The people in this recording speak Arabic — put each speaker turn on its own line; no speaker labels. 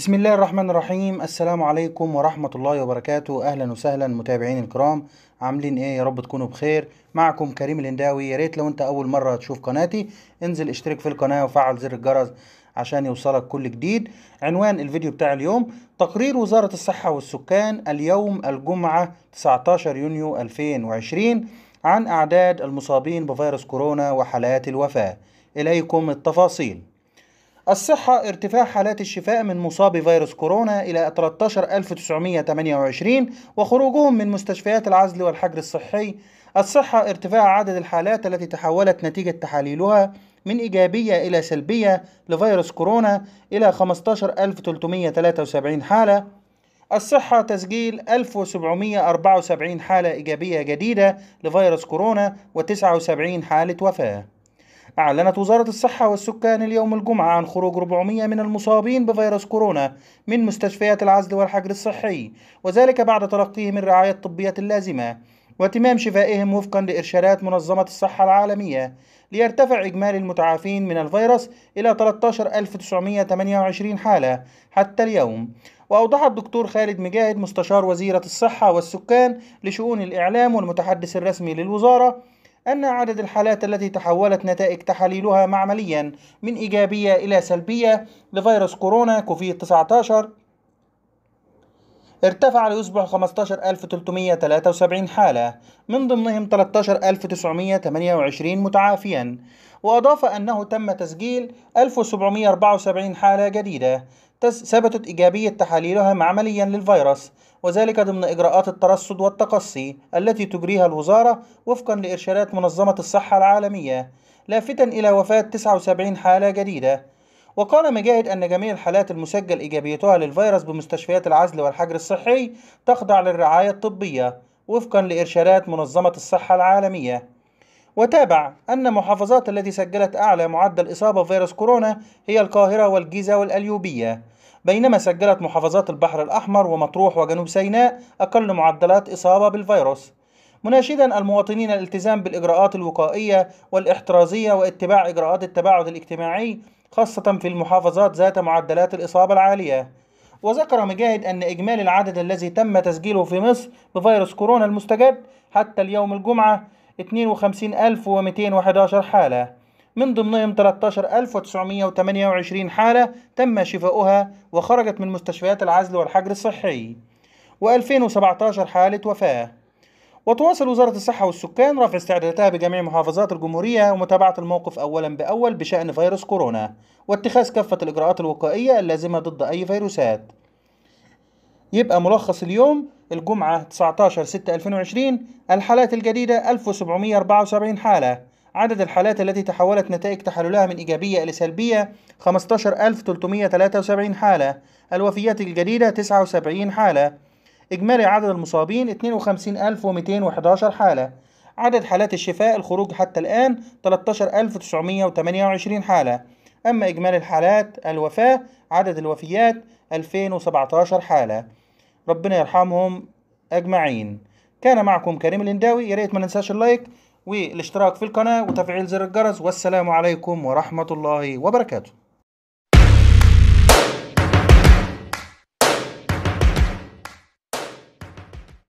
بسم الله الرحمن الرحيم السلام عليكم ورحمة الله وبركاته أهلا وسهلا متابعين الكرام عاملين ايه يا رب تكونوا بخير معكم كريم الهنداوي يا ريت لو انت اول مرة تشوف قناتي انزل اشترك في القناة وفعل زر الجرس عشان يوصلك كل جديد عنوان الفيديو بتاع اليوم تقرير وزارة الصحة والسكان اليوم الجمعة 19 يونيو 2020 عن أعداد المصابين بفيروس كورونا وحالات الوفاة إليكم التفاصيل الصحة ارتفاع حالات الشفاء من مصابي فيروس كورونا إلى 13928 وخروجهم من مستشفيات العزل والحجر الصحي الصحة ارتفاع عدد الحالات التي تحولت نتيجة تحاليلها من إيجابية إلى سلبية لفيروس كورونا إلى 15373 حالة الصحة تسجيل 1774 حالة إيجابية جديدة لفيروس كورونا و79 حالة وفاة أعلنت وزارة الصحة والسكان اليوم الجمعة عن خروج 400 من المصابين بفيروس كورونا من مستشفيات العزل والحجر الصحي وذلك بعد تلقيهم الرعاية الطبية اللازمة واتمام شفائهم وفقا لإرشادات منظمة الصحة العالمية ليرتفع إجمالي المتعافين من الفيروس إلى 13928 حالة حتى اليوم وأوضح الدكتور خالد مجاهد مستشار وزيرة الصحة والسكان لشؤون الإعلام والمتحدث الرسمي للوزارة أن عدد الحالات التي تحولت نتائج تحاليلها معمليا من إيجابية إلى سلبية لفيروس كورونا كوفيد 19 ارتفع ليصبح 15373 حالة من ضمنهم 13928 متعافيا وأضاف أنه تم تسجيل 1774 حالة جديدة ثبتت إيجابية تحاليلها معمليا للفيروس وذلك ضمن إجراءات الترصد والتقصي التي تجريها الوزارة وفقا لإرشادات منظمة الصحة العالمية لافتا إلى وفاة 79 حالة جديدة وقال مجاهد أن جميع الحالات المسجل إيجابيتها للفيروس بمستشفيات العزل والحجر الصحي تخضع للرعاية الطبية وفقا لإرشادات منظمة الصحة العالمية وتابع أن محافظات التي سجلت أعلى معدل إصابة فيروس كورونا هي القاهرة والجيزة والأليوبية بينما سجلت محافظات البحر الأحمر ومطروح وجنوب سيناء أقل معدلات إصابة بالفيروس مناشدا المواطنين الالتزام بالإجراءات الوقائية والاحترازية واتباع إجراءات التباعد الاجتماعي خاصة في المحافظات ذات معدلات الإصابة العالية وذكر مجاهد أن إجمالي العدد الذي تم تسجيله في مصر بفيروس كورونا المستجد حتى اليوم الجمعة 52211 حالة من ضمنهم 13928 حالة تم شفاؤها وخرجت من مستشفيات العزل والحجر الصحي و2017 حالة وفاة وتواصل وزارة الصحة والسكان رفع استعداداتها بجميع محافظات الجمهورية ومتابعة الموقف أولا بأول بشأن فيروس كورونا واتخاذ كافة الإجراءات الوقائية اللازمة ضد أي فيروسات يبقى ملخص اليوم الجمعة 19 6 2020 الحالات الجديدة 1774 حالة عدد الحالات التي تحولت نتائج تحللها من إيجابية إلى سلبية 15373 حالة الوفيات الجديدة 79 حالة إجمالي عدد المصابين 52211 حالة عدد حالات الشفاء الخروج حتى الآن 13928 حالة أما إجمالي الحالات الوفاة عدد الوفيات 2017 حالة ربنا يرحمهم أجمعين كان معكم كريم الانداوي يا ريت ما ننساش اللايك والاشتراك في القناة وتفعيل زر الجرس والسلام عليكم ورحمة الله وبركاته